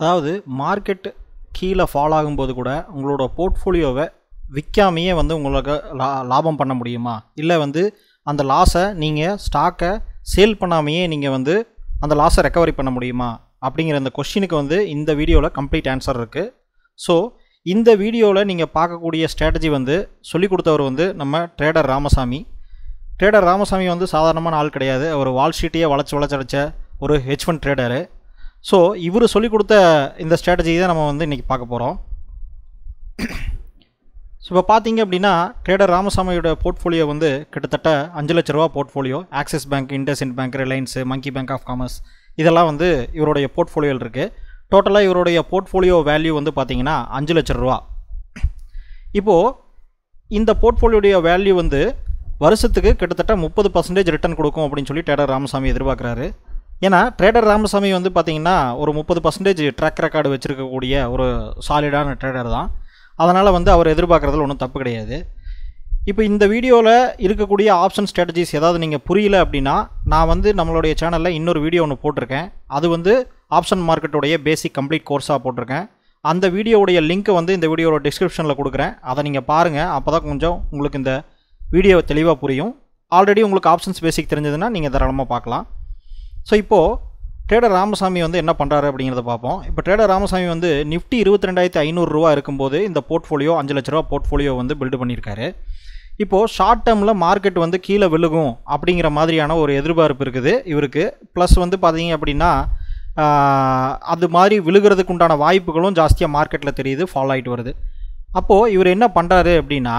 அதாவது மார்க்கெட் கீழே ஃபால் ஆகும்போது கூட உங்களோட போர்ட்ஃபோலியோவை விற்காமையே வந்து உங்களுக்கு லா லாபம் பண்ண முடியுமா இல்லை வந்து அந்த லாஸை நீங்கள் ஸ்டாக்கை சேல் பண்ணாமையே நீங்கள் வந்து அந்த லாஸை ரெக்கவரி பண்ண முடியுமா அப்படிங்கிற இந்த கொஷினுக்கு வந்து இந்த வீடியோவில் கம்ப்ளீட் ஆன்சர் இருக்குது ஸோ இந்த வீடியோவில் நீங்கள் பார்க்கக்கூடிய ஸ்ட்ராட்டஜி வந்து சொல்லிக் கொடுத்தவர் வந்து நம்ம ட்ரேடர் ராமசாமி ட்ரேடர் ராமசாமி வந்து சாதாரணமான ஆள் கிடையாது அவர் வால்ஷீட்டையே ஷீட்டையே வளச்சடைச்ச ஒரு ஹெச் ஃபண்ட் ட்ரேடரு ஸோ இவர் சொல்லிக் கொடுத்த இந்த ஸ்ட்ராட்டஜி தான் நம்ம வந்து இன்றைக்கி பார்க்க போகிறோம் ஸோ இப்போ பார்த்தீங்க அப்படின்னா ட்ரேடர் ராமசாமியோட போர்ட்ஃபோலியோ வந்து கிட்டத்தட்ட அஞ்சு லட்ச ரூபா portfolio Axis bank IndusInd bank Reliance மங்கி பேங்க் ஆஃப் காமர்ஸ் இதெல்லாம் வந்து இவருடைய போர்ட்ஃபோலியோவில் இருக்குது டோட்டலாக இவருடைய போர்ட்ஃபோலியோ வேல்யூ வந்து பார்த்திங்கன்னா அஞ்சு லட்ச ரூபா இப்போது இந்த போர்ட்ஃபோலியோடைய வேல்யூ வந்து வருஷத்துக்கு கிட்டத்தட்ட முப்பது பர்சன்டேஜ் ரிட்டர்ன் கொடுக்கும் அப்படின்னு சொல்லி டேடர் ராமசாமி எதிர்பார்க்குறாரு ஏன்னா ட்ரேடர் ராமசாமி வந்து பார்த்திங்கன்னா ஒரு முப்பது பர்சன்டேஜ் ட்ராக் ரெக்கார்டு வச்சுருக்கக்கூடிய ஒரு சாலிடான ட்ரேடர் தான் அதனால் வந்து அவர் எதிர்பார்க்குறதுல ஒன்றும் தப்பு கிடையாது இப்போ இந்த வீடியோவில் இருக்கக்கூடிய ஆப்ஷன் ஸ்ட்ராட்டஜிஸ் ஏதாவது நீங்கள் புரியல அப்படின்னா நான் வந்து நம்மளுடைய சேனலில் இன்னொரு வீடியோ ஒன்று போட்டிருக்கேன் அது வந்து ஆப்ஷன் மார்க்கெட்டுடைய பேசிக் கம்ப்ளீட் கோர்ஸாக போட்டிருக்கேன் அந்த வீடியோவுடைய லிங்க்கை வந்து இந்த வீடியோட டிஸ்கிரிப்ஷனில் கொடுக்குறேன் அதை நீங்கள் பாருங்கள் அப்போ தான் கொஞ்சம் உங்களுக்கு இந்த வீடியோ தெளிவாக புரியும் ஆல்ரெடி உங்களுக்கு ஆப்ஷன்ஸ் பேசிக் தெரிஞ்சதுன்னா நீங்கள் தாராளமாக பார்க்கலாம் ஸோ இப்போது ட்ரேடர் ராமசாமி வந்து என்ன பண்ணுறாரு அப்படிங்கிறத பார்ப்போம் இப்போ ட்ரேடர் ராமசாமி வந்து நிஃப்டி இருபத்தி ரெண்டாயிரத்தி ஐநூறுரூவா இருக்கும்போது இந்த போர்ட்ஃபோலியோ அஞ்சு லட்ச ரூபா போர்ட்ஃபோலியோ வந்து பில்டு பண்ணியிருக்காரு இப்போது ஷார்ட் டேர்மில் மார்க்கெட் வந்து கீழே விழுகும் அப்படிங்கிற மாதிரியான ஒரு எதிர்பார்ப்பு இருக்குது இவருக்கு ப்ளஸ் வந்து பார்த்தீங்க அப்படின்னா அது மாதிரி விழுகிறதுக்கு உண்டான வாய்ப்புகளும் ஜாஸ்தியாக மார்க்கெட்டில் தெரியுது ஃபாலோ ஆகிட்டு வருது அப்போது இவர் என்ன பண்ணுறாரு அப்படின்னா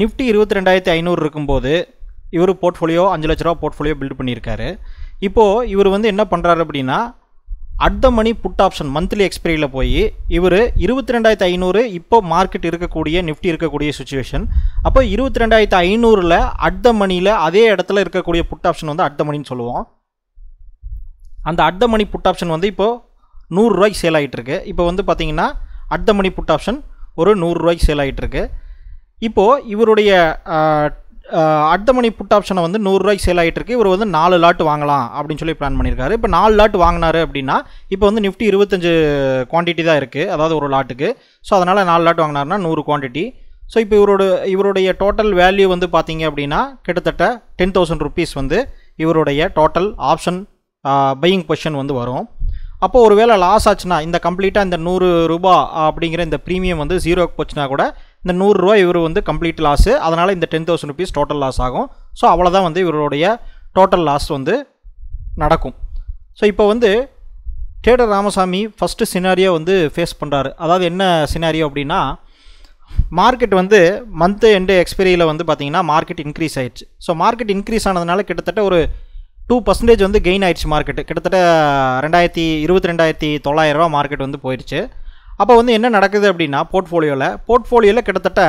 நிஃப்டி இருபத்தி ரெண்டாயிரத்தி ஐநூறு இருக்கும்போது இவர் போர்ட்ஃபோலியோ அஞ்சு லட்ச ரூபா போர்ட்ஃபோலியோ பில்ட் பண்ணியிருக்காரு இப்போது இவர் வந்து என்ன பண்ணுறாரு அப்படின்னா at the money put option monthly எக்ஸ்பைரியில் போய் இவர் இருபத்தி ரெண்டாயிரத்து ஐநூறு இப்போ மார்க்கெட் இருக்கக்கூடிய நிஃப்டி இருக்கக்கூடிய சுச்சுவேஷன் அப்போ இருபத்தி ரெண்டாயிரத்து ஐநூறில் அட் த மணியில் அதே இடத்துல இருக்கக்கூடிய புட் ஆப்ஷன் வந்து அட் த மணின்னு சொல்லுவோம் அந்த at the money put option வந்து இப்போது நூறுரூவாய்க்கு சேல் ஆகிட்டுருக்கு இப்போ வந்து பார்த்திங்கன்னா at the money put option ஒரு நூறுரூவாய்க்கு சேல் ஆகிட்டுருக்கு இப்போது இவருடைய அடுத்த மணி புட் ஆப்ஷனை வந்து நூறுரூவாய்க்கு சேல் ஆகிட்டு இருக்கு இவர் வந்து நாலு லாட் வாங்கலாம் அப்படின்னு சொல்லி பிளான் பண்ணியிருக்காரு இப்போ நாலு லாட் வாங்கினாரு அப்படின்னா இப்போ வந்து நிஃப்டி இருபத்தஞ்சு குவான்டிட்டி தான் இருக்குது அதாவது ஒரு லாட்டுக்கு ஸோ அதனால் நாலு லாட் வாங்கினாருன்னா நூறு குவான்டிட்டி ஸோ இப்போ இவரோட இவருடைய டோட்டல் வேல்யூ வந்து பார்த்தீங்க அப்படின்னா கிட்டத்தட்ட டென் தௌசண்ட் ருபீஸ் வந்து இவருடைய டோட்டல் ஆப்ஷன் பையிங் கொஷன் வந்து வரும் அப்போது வேளை லாஸ் ஆச்சுன்னா இந்த கம்ப்ளீட்டாக இந்த நூறு ரூபா அப்படிங்கிற இந்த ப்ரீமியம் வந்து ஜீரோக்கு போச்சுன்னா கூட இந்த நூறுரூவா இவர் வந்து கம்ப்ளீட் லாஸு அதனால் இந்த ten thousand rupees total loss ஆகும் ஸோ அவ்வளோதான் வந்து இவருடைய டோட்டல் லாஸ் வந்து நடக்கும் ஸோ இப்போ வந்து டேடர் ராமசாமி ஃபஸ்ட்டு சினாரியோ வந்து ஃபேஸ் பண்ணுறாரு அதாவது என்ன சினாரியோ அப்படின்னா மார்க்கெட் வந்து மந்த்து எண்டு எக்ஸ்பீரியில் வந்து பார்த்திங்கன்னா மார்க்கெட் இன்க்ரீஸ் ஆயிடுச்சு ஸோ மார்க்கெட் இன்க்ரீஸ் ஆனதுனால கிட்டத்தட்ட ஒரு டூ பர்சன்டேஜ் வந்து கெயின் ஆயிடுச்சு மார்க்கெட்டு கிட்டத்தட்ட ரெண்டாயிரத்தி இருபத்தி ரெண்டாயிரத்தி தொள்ளாயிரரூவா மார்க்கெட் வந்து போயிடுச்சு அப்போ வந்து என்ன நடக்குது அப்படின்னா போர்ட்ஃபோலியோவில் போர்ட்ஃபோலியோவில் கிட்டத்தட்ட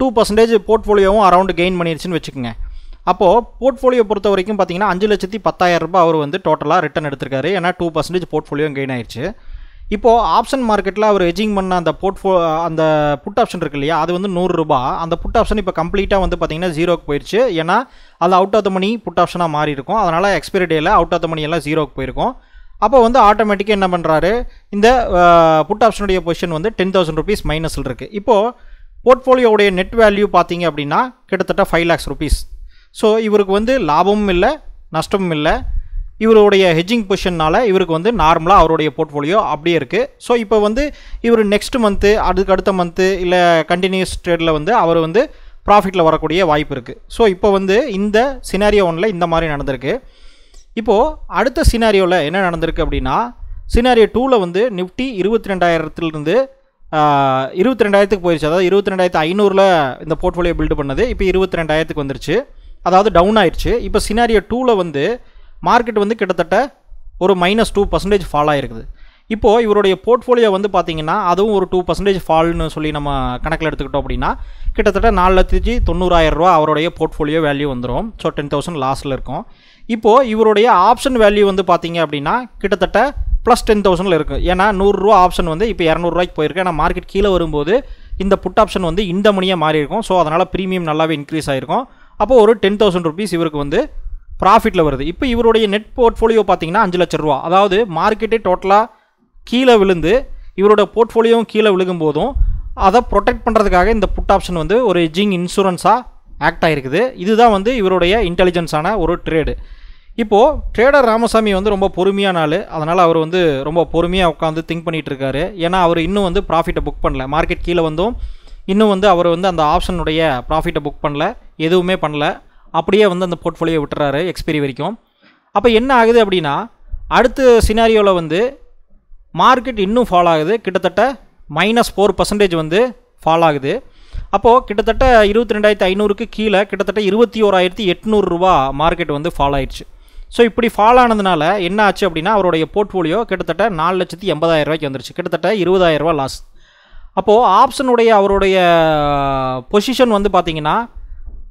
டூ பர்சன்டேஜ் போர்ட்ஃபோலியோவும் அரௌண்டு கெயின் பண்ணிடுச்சுன்னு வச்சுக்கோங்க அப்போது போர்ட்ஃபோலியோ பொறுத்த வரைக்கும் பார்த்தீங்கன்னா அஞ்சு லட்சத்தி பத்தாயிரம் ரூபாய் அவர் வந்து டோட்டலாக ரிட்டன் எடுத்திருக்காரு ஏன்னா டூ பர்சன்டேஜ் போர்ட்ஃபோலியோ கெயின் ஆயிடுச்சு இப்போது ஆப்ஷன் மார்க்கெட்டில் அவர் ஹெஜிங் பண்ண அந்த போர்ட்ஃபோ அந்த புட் ஆப்ஷன் இருக்கு இல்லையா அது வந்து நூறுரூபா அந்த புட் ஆப்ஷன் இப்போ கம்ப்ளீட்டாக வந்து பார்த்திங்கன்னா ஜீரோக்கு போயிடுச்சு ஏன்னா அது out of the money put ஆப்ஷனாக மாறி இருக்கும் அதனால் எக்ஸ்பைரி டேயில் அவுட் ஆஃப் த மணி எல்லாம் ஜீரோக்கு போயிருக்கும் அப்போ வந்து ஆட்டோமேட்டிக்காக என்ன பண்ணுறாரு இந்த புட் ஆப்ஷனுடைய பொசிஷன் வந்து டென் தௌசண்ட் ருபீஸ் மைனஸில் இருக்குது இப்போது போர்ட்ஃபோலியோடைய நெட் வேல்யூ பார்த்தீங்க அப்படின்னா கிட்டத்தட்ட ஃபைவ் லேக்ஸ் ருபீஸ் ஸோ இவருக்கு வந்து லாபமும் இல்லை நஷ்டமும் இல்லை இவருடைய ஹெஜிங் பொசிஷன்னால் இவருக்கு வந்து நார்மலாக அவருடைய போர்ட்ஃபோலியோ அப்படியே இருக்குது ஸோ இப்போ வந்து இவர் நெக்ஸ்ட் மந்த்து அதுக்கு அடுத்த மந்த்து இல்லை கண்டினியூஸ் ட்ரேடில் வந்து அவர் வந்து ப்ராஃபிட்டில் வரக்கூடிய வாய்ப்பு இருக்குது ஸோ இப்போ வந்து இந்த சினாரியோ ஒன்றில் இந்த மாதிரி நடந்திருக்கு இப்போது அடுத்த சினாரியோவில் என்ன நடந்திருக்கு அப்படின்னா சினாரியோ டூவில் வந்து நிஃப்டி இருபத்தி ரெண்டாயிரத்துலேருந்து இருபத்தி ரெண்டாயிரத்துக்கு போயிடுச்சு அதாவது இருபத்தி ரெண்டாயிரத்து ஐநூறில் இந்த போர்ட்ஃபோலியோ பில்டு பண்ணது இப்போ இருபத்தி ரெண்டாயிரத்துக்கு வந்துருச்சு அதாவது டவுன் ஆயிடுச்சு இப்போ சினாரியோ டூவில் வந்து மார்க்கெட் வந்து கிட்டத்தட்ட ஒரு மைனஸ் டூ பர்சன்டேஜ் ஃபால் ஆகிருக்குது இப்போது இவருடைய போர்ட்ஃபோலியோ வந்து பார்த்திங்கன்னா அதுவும் ஒரு டூ பர்சன்டேஜ் ஃபால்னு சொல்லி நம்ம கணக்கில் எடுத்துக்கிட்டோம் அப்படின்னா கிட்டத்தட்ட நாலு லட்சத்தி ரூபா அவருடைய போர்ட்ஃபோலியோ வேல்யூ வந்துடும் ஸோ டென் தௌசண்ட் லாஸில் இருக்கும் இப்போது இவருடைய ஆப்ஷன் வேல்யூ வந்து பார்த்திங்க அப்படின்னா கிட்டத்தட்ட ப்ளஸ் டென் தௌசண்டில் இருக்குது ஏன்னா நூறுரூவா ஆப்ஷன் வந்து இப்போ இரநூறுவாய்க்கு போயிருக்கு ஏன்னா மார்க்கெட் கீழே வரும்போது இந்த புட் ஆப்ஷன் வந்து இந்த மணியாக மாறி இருக்கும் ஸோ அதனால் ப்ரீமியம் நல்லாவே இன்க்ரீஸ் ஆகிருக்கும் அப்போது ஒரு டென் தௌசண்ட் ருபீஸ் இவருக்கு வந்து ப்ராஃபிட்டில் வருது இப்போ இவருடைய நெட் போர்ட்ஃபோலியோ பார்த்தீங்கன்னா அஞ்சு லட்ச ரூபா அதாவது மார்க்கெட்டே டோட்டலாக கீழே விழுந்து இவரோட போர்ட்ஃபோலியோவும் கீழே விழுகும் போதும் அதை ப்ரொடெக்ட் பண்ணுறதுக்காக இந்த புட் ஆப்ஷன் வந்து ஒரு ஜிங் இன்சூரன்ஸாக ஆக்ட் ஆகிருக்குது இதுதான் வந்து இவருடைய இன்டெலிஜென்ஸான ஒரு ட்ரேடு இப்போது ட்ரேடர் ராமசாமி வந்து ரொம்ப பொறுமையான ஆள் அதனால் அவர் வந்து ரொம்ப பொறுமையாக உட்காந்து திங்க் பண்ணிகிட்ருக்காரு ஏன்னா அவர் இன்னும் வந்து ப்ராஃபிட்டை புக் பண்ணல மார்க்கெட் கீழே வந்தும் இன்னும் வந்து அவர் வந்து அந்த ஆப்ஷனுடைய ப்ராஃபிட்டை புக் பண்ணல எதுவுமே பண்ணல அப்படியே வந்து அந்த போர்ட்ஃபோலியோ விட்டுறாரு எக்ஸ்பீரி வரைக்கும் அப்போ என்ன ஆகுது அப்படின்னா அடுத்த சினாரியோவில் வந்து மார்க்கெட் இன்னும் ஃபால் ஆகுது கிட்டத்தட்ட மைனஸ் ஃபோர் பர்சன்டேஜ் வந்து ஃபால் ஆகுது அப்போது கிட்டத்தட்ட இருபத்தி ரெண்டாயிரத்தி ஐநூறுக்கு கீழே கிட்டத்தட்ட இருபத்தி ஓராயிரத்தி எட்நூறுரூவா மார்க்கெட் வந்து ஃபால் ஆயிடுச்சு ஸோ இப்படி ஃபால் ஆனதுனால என்ன ஆச்சு அப்படின்னா அவருடைய போர்ட்ஃபோலியோ கிட்டத்தட்ட நாலு லட்சத்தி எண்பதாயிரம் ரூபாய்க்கு வந்துருச்சு கிட்டத்தட்ட இருபதாயிரரூவா லாஸ் அப்போது ஆப்ஷனுடைய அவருடைய பொசிஷன் வந்து பார்த்திங்கன்னா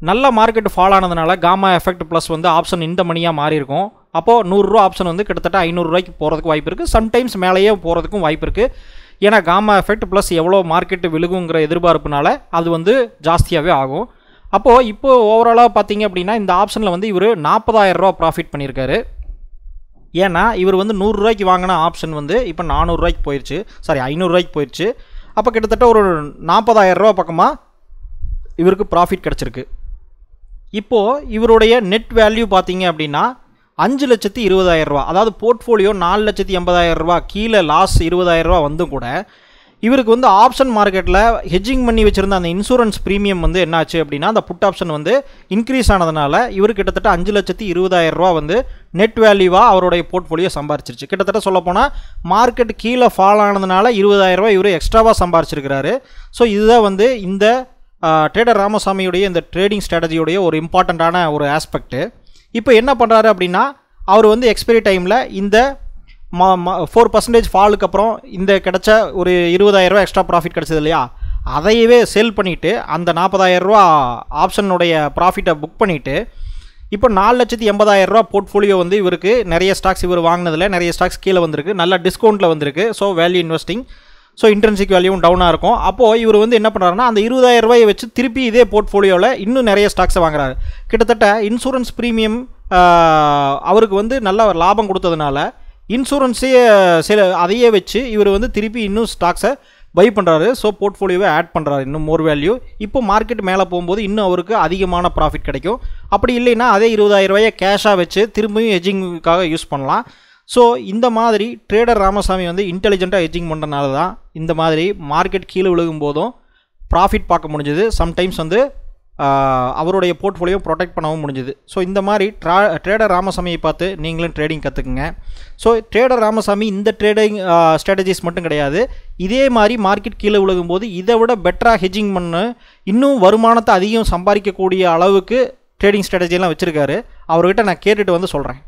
நல்ல மார்க்கெட் ஃபால் ஆனதுனால காமா எஃபெக்ட் ப்ளஸ் வந்து ஆப்ஷன் இந்த மணியாக மாறியிருக்கும் அப்போது நூறுரூவா ஆப்ஷன் வந்து கிட்டத்தட்ட ஐநூறுரூவாய்க்கு போகிறதுக்கு வாய்ப்பு இருக்குது சம்டைம்ஸ் மேலேயே போகிறதுக்கும் வாய்ப்பு இருக்குது ஏன்னா காமா எஃபெக்ட் ப்ளஸ் எவ்வளோ மார்க்கெட்டு விழுகுங்கிற எதிர்பார்ப்புனால அது வந்து ஜாஸ்தியாகவே ஆகும் அப்போது இப்போது ஓவராலாக பார்த்தீங்க அப்படின்னா இந்த ஆப்ஷனில் வந்து இவர் நாற்பதாயிரரூவா ப்ராஃபிட் பண்ணியிருக்காரு ஏன்னா இவர் வந்து நூறுரூவாய்க்கு வாங்கின ஆப்ஷன் வந்து இப்போ நானூறுரூவாய்க்கு போயிடுச்சு சாரி ஐநூறுரூவாய்க்கு போயிடுச்சு அப்போ கிட்டத்தட்ட ஒரு நாற்பதாயிரரூவா பக்கமாக இவருக்கு ப்ராஃபிட் கிடச்சிருக்கு இப்போது இவருடைய நெட் வேல்யூ பார்த்தீங்க அப்படின்னா அஞ்சு லட்சத்தி இருபதாயிரம் ரூபா அதாவது போர்ட்ஃபோலியோ நாலு லட்சத்தி எண்பதாயிரம் ரூபா கீழே லாஸ் இருபதாயிரம் ரூபா வந்தும் கூட இவருக்கு வந்து ஆப்ஷன் மார்க்கெட்டில் ஹெஜ்ஜிங் பண்ணி வச்சுருந்த அந்த இன்சூரன்ஸ் ப்ரீமியம் வந்து என்னாச்சு அப்படின்னா அந்த புட் ஆப்ஷன் வந்து இன்க்ரீஸ் ஆனதுனால இவர் கிட்டத்தட்ட அஞ்சு லட்சத்தி இருபதாயிரம் ரூபா வந்து நெட் வேல்யூவாக அவருடைய போர்ட்ஃபோலியோ சம்பாரிச்சிருச்சு கிட்டத்தட்ட சொல்லப்போனால் மார்க்கெட் கீழே ஃபால் ஆனதுனால இருபதாயிரம் ரூபா இவர் எக்ஸ்ட்ராவாக சம்பாரிச்சிருக்கிறாரு ஸோ இதுதான் வந்து இந்த ட்ரேடர் ராமசாமியுடைய இந்த ட்ரேடிங் ஸ்ட்ராட்டஜியுடைய ஒரு இம்பார்ட்டண்ட்டான ஒரு ஆஸ்பெக்ட்டு இப்போ என்ன பண்ணுறாரு அப்படின்னா அவர் வந்து எக்ஸ்பைரி டைமில் இந்த மா ஃபோர் பர்சன்டேஜ் ஃபாலுக்கு அப்புறம் இந்த கிடச்ச ஒரு இருபதாயிரரூவா எக்ஸ்ட்ரா ப்ராஃபிட் கிடச்சது இல்லையா அதையவே சேல் பண்ணிவிட்டு அந்த நாற்பதாயிரரூவா ஆப்ஷனுடைய ப்ராஃபிட்டை புக் பண்ணிவிட்டு இப்போ நாலு லட்சத்தி எண்பதாயிரரூவா போர்ட்ஃபோலியோ வந்து இவருக்கு நிறைய ஸ்டாக்ஸ் இவர் வாங்கினதில் நிறைய ஸ்டாக்ஸ் கீழே வந்திருக்கு நல்ல டிஸ்கவுண்ட்டில் வந்திருக்கு so value investing so internship வேல்யூவும் டவுனாக இருக்கும் அப்போது இவர் வந்து என்ன பண்ணுறாருன்னா அந்த இருபதாயிரம் ரூபாயை வச்சு திருப்பி இதே போர்ட்ஃபோலியோவில் இன்னும் நிறைய ஸ்டாக்ஸை வாங்குறாரு கிட்டத்தட்ட இன்சூரன்ஸ் ப்ரீமியம் அவருக்கு வந்து நல்ல லாபம் கொடுத்ததுனால இன்சூரன்ஸையே சில அதையே வச்சு இவர் வந்து திருப்பி இன்னும் ஸ்டாக்ஸை பை பண்ணுறாரு ஸோ போர்ட்ஃபோலியோவை ஆட் பண்ணுறாரு இன்னும் மோர் வேல்யூ இப்போ மார்க்கெட் மேலே போகும்போது இன்னும் அவருக்கு அதிகமான ப்ராஃபிட் கிடைக்கும் அப்படி இல்லைன்னா அதே இருபதாயிரம் ரூபாயை கேஷாக வச்சு திரும்பியும் ஹெஜிங்காக யூஸ் பண்ணலாம் ஸோ இந்த மாதிரி ட்ரேடர் ராமசாமி வந்து இன்டெலிஜென்ட்டாக ஹெஜிங் பண்ணுறனால தான் இந்த மாதிரி மார்க்கெட் கீழே விழுகும் போதும் ப்ராஃபிட் பார்க்க முடிஞ்சது சம்டைம்ஸ் வந்து அவருடைய போர்ட்ஃபோலியோ ப்ரொடெக்ட் பண்ணவும் முடிஞ்சுது ஸோ இந்த மாதிரி ட்ரா ட்ரேடர் ராமசாமியை பார்த்து நீங்களும் ட்ரேடிங் கற்றுக்குங்க ஸோ ட்ரேடர் ராமசாமி இந்த ட்ரேடிங் ஸ்ட்ராட்டஜிஸ் மட்டும் கிடையாது இதே மாதிரி மார்க்கெட் கீழே விழுகும் போது இதை விட பெட்டராக ஹெஜிங் பண்ணு இன்னும் வருமானத்தை அதிகம் சம்பாதிக்கக்கூடிய அளவுக்கு ட்ரேடிங் ஸ்ட்ராட்டஜிலாம் வச்சுருக்காரு அவர்கிட்ட நான் கேட்டுட்டு வந்து சொல்கிறேன்